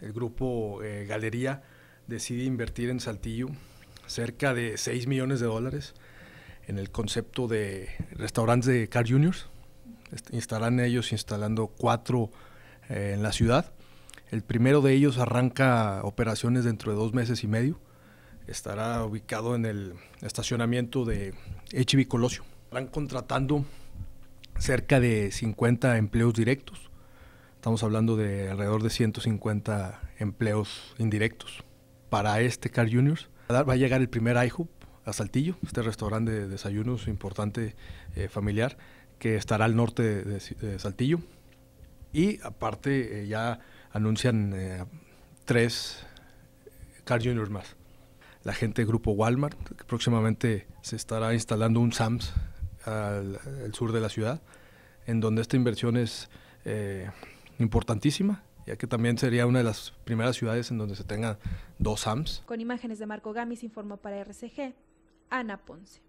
el grupo eh, Galería decide invertir en Saltillo cerca de 6 millones de dólares en el concepto de restaurantes de Car Juniors. Instalarán ellos instalando cuatro eh, en la ciudad. El primero de ellos arranca operaciones dentro de dos meses y medio. Estará ubicado en el estacionamiento de HB Colosio. Están contratando cerca de 50 empleos directos Estamos hablando de alrededor de 150 empleos indirectos. Para este Car Juniors va a llegar el primer IHOP a Saltillo, este restaurante de desayunos importante eh, familiar que estará al norte de, Saltillo. Y aparte eh, ya anuncian eh, tres Car Juniors más. La gente del grupo Walmart, que próximamente se estará instalando un SAMS al, sur de la ciudad, en donde esta inversión es importantísima, ya que también sería una de las primeras ciudades en donde se tenga dos AMS. Con imágenes de Marco Gamis informó para RCG, Ana Ponce.